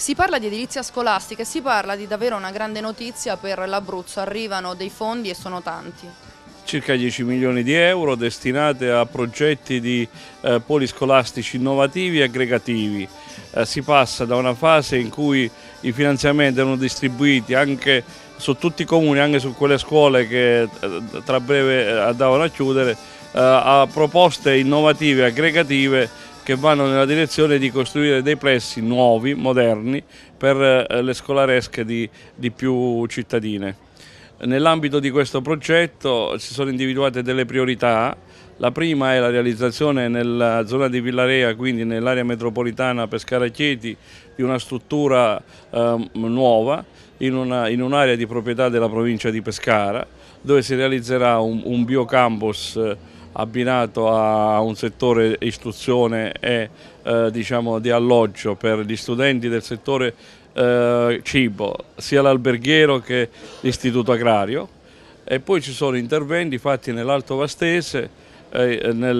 Si parla di edilizia scolastica e si parla di davvero una grande notizia per l'Abruzzo, arrivano dei fondi e sono tanti. Circa 10 milioni di euro destinate a progetti di eh, poli scolastici innovativi e aggregativi. Eh, si passa da una fase in cui i finanziamenti erano distribuiti anche su tutti i comuni, anche su quelle scuole che eh, tra breve eh, andavano a chiudere, eh, a proposte innovative, e aggregative che vanno nella direzione di costruire dei pressi nuovi, moderni, per eh, le scolaresche di, di più cittadine. Nell'ambito di questo progetto si sono individuate delle priorità, la prima è la realizzazione nella zona di Villarea, quindi nell'area metropolitana Pescara-Chieti, di una struttura eh, nuova in, un'area un di proprietà della provincia di Pescara, dove si realizzerà un, un biocampus eh, abbinato a un settore istruzione e eh, diciamo di alloggio per gli studenti del settore eh, cibo, sia l'alberghiero che l'istituto agrario e poi ci sono interventi fatti nell'Alto Vastese, eh, nel,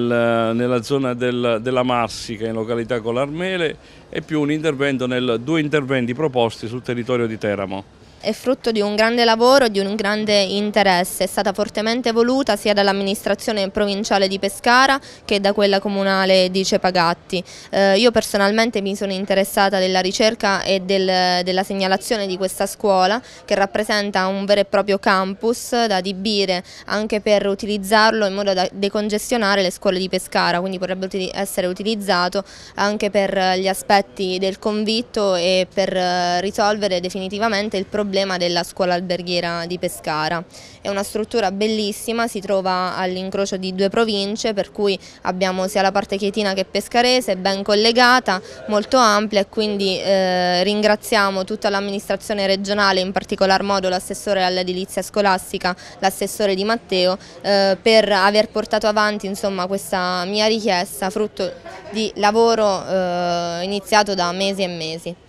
nella zona del, della Marsica in località Colarmele e più un intervento nel, due interventi proposti sul territorio di Teramo è frutto di un grande lavoro e di un grande interesse, è stata fortemente voluta sia dall'amministrazione provinciale di Pescara che da quella comunale di Cepagatti. Eh, io personalmente mi sono interessata della ricerca e del, della segnalazione di questa scuola che rappresenta un vero e proprio campus da adibire anche per utilizzarlo in modo da decongestionare le scuole di Pescara, quindi potrebbe essere utilizzato anche per gli aspetti del convitto e per eh, risolvere definitivamente il problema problema della scuola alberghiera di Pescara. È una struttura bellissima, si trova all'incrocio di due province per cui abbiamo sia la parte chietina che pescarese, ben collegata, molto ampia e quindi eh, ringraziamo tutta l'amministrazione regionale, in particolar modo l'assessore all'edilizia scolastica, l'assessore Di Matteo, eh, per aver portato avanti insomma, questa mia richiesta frutto di lavoro eh, iniziato da mesi e mesi.